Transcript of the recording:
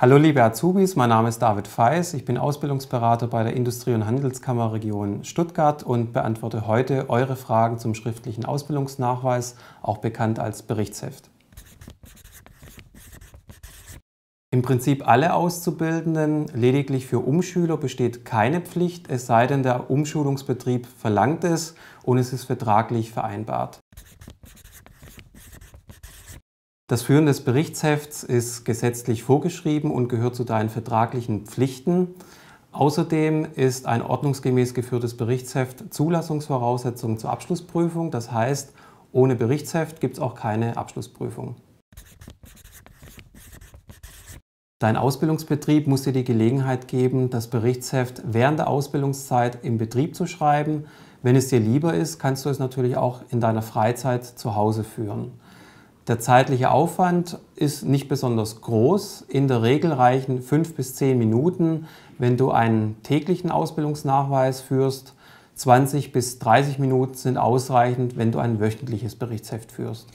Hallo liebe Azubis, mein Name ist David Feiß, ich bin Ausbildungsberater bei der Industrie- und Handelskammer Region Stuttgart und beantworte heute eure Fragen zum schriftlichen Ausbildungsnachweis, auch bekannt als Berichtsheft. Im Prinzip alle Auszubildenden, lediglich für Umschüler besteht keine Pflicht, es sei denn der Umschulungsbetrieb verlangt es und es ist vertraglich vereinbart. Das Führen des Berichtshefts ist gesetzlich vorgeschrieben und gehört zu deinen vertraglichen Pflichten. Außerdem ist ein ordnungsgemäß geführtes Berichtsheft Zulassungsvoraussetzung zur Abschlussprüfung. Das heißt, ohne Berichtsheft gibt es auch keine Abschlussprüfung. Dein Ausbildungsbetrieb muss dir die Gelegenheit geben, das Berichtsheft während der Ausbildungszeit im Betrieb zu schreiben. Wenn es dir lieber ist, kannst du es natürlich auch in deiner Freizeit zu Hause führen. Der zeitliche Aufwand ist nicht besonders groß. In der Regel reichen fünf bis zehn Minuten, wenn du einen täglichen Ausbildungsnachweis führst. 20 bis 30 Minuten sind ausreichend, wenn du ein wöchentliches Berichtsheft führst.